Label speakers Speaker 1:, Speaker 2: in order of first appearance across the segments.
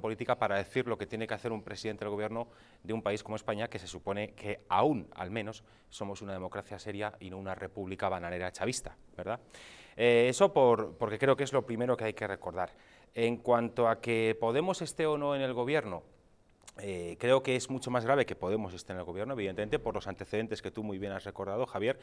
Speaker 1: política para decir lo que tiene que hacer un presidente del gobierno de un país como España, que se supone que aún, al menos, somos una democracia seria y no una república bananera chavista, ¿verdad? Eh, eso por, porque creo que es lo primero que hay que recordar. En cuanto a que Podemos esté o no en el gobierno, eh, creo que es mucho más grave que Podemos esté en el gobierno, evidentemente, por los antecedentes que tú muy bien has recordado, Javier,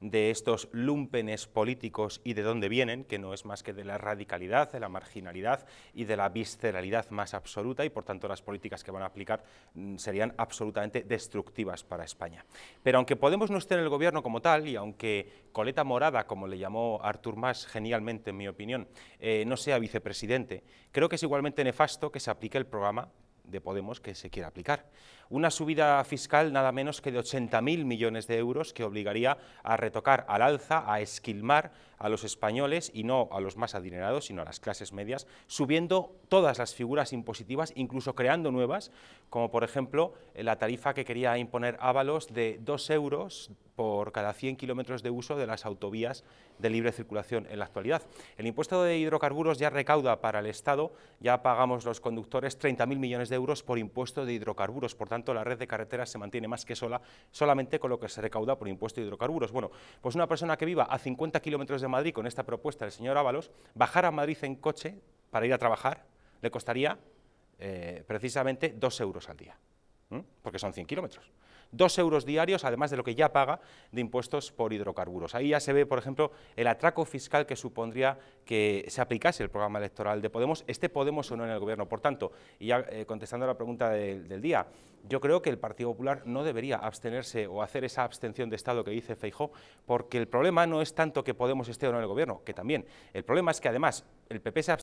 Speaker 1: de estos lumpenes políticos y de dónde vienen, que no es más que de la radicalidad, de la marginalidad y de la visceralidad más absoluta y, por tanto, las políticas que van a aplicar mm, serían absolutamente destructivas para España. Pero aunque Podemos no esté en el gobierno como tal y aunque Coleta Morada, como le llamó Artur Mas genialmente, en mi opinión, eh, no sea vicepresidente, creo que es igualmente nefasto que se aplique el programa de Podemos que se quiera aplicar. Una subida fiscal nada menos que de 80.000 millones de euros que obligaría a retocar al alza, a esquilmar a los españoles y no a los más adinerados, sino a las clases medias, subiendo todas las figuras impositivas, incluso creando nuevas, como por ejemplo eh, la tarifa que quería imponer Ábalos de 2 euros por cada 100 kilómetros de uso de las autovías de libre circulación en la actualidad. El impuesto de hidrocarburos ya recauda para el Estado, ya pagamos los conductores 30.000 millones de euros por impuesto de hidrocarburos, por tanto la red de carreteras se mantiene más que sola, solamente con lo que se recauda por impuesto de hidrocarburos. Bueno, pues una persona que viva a 50 kilómetros de Madrid con esta propuesta del señor Ábalos, bajar a Madrid en coche para ir a trabajar, le costaría eh, precisamente dos euros al día, porque son 100 kilómetros. Dos euros diarios, además de lo que ya paga de impuestos por hidrocarburos. Ahí ya se ve, por ejemplo, el atraco fiscal que supondría que se aplicase el programa electoral de Podemos, este Podemos o no en el gobierno. Por tanto, y ya eh, contestando a la pregunta del, día, yo creo que el Partido Popular no debería abstenerse o hacer esa abstención de Estado que dice Feijó, porque el problema no es tanto que Podemos esté o no en el gobierno, que también. El problema es que además el PP se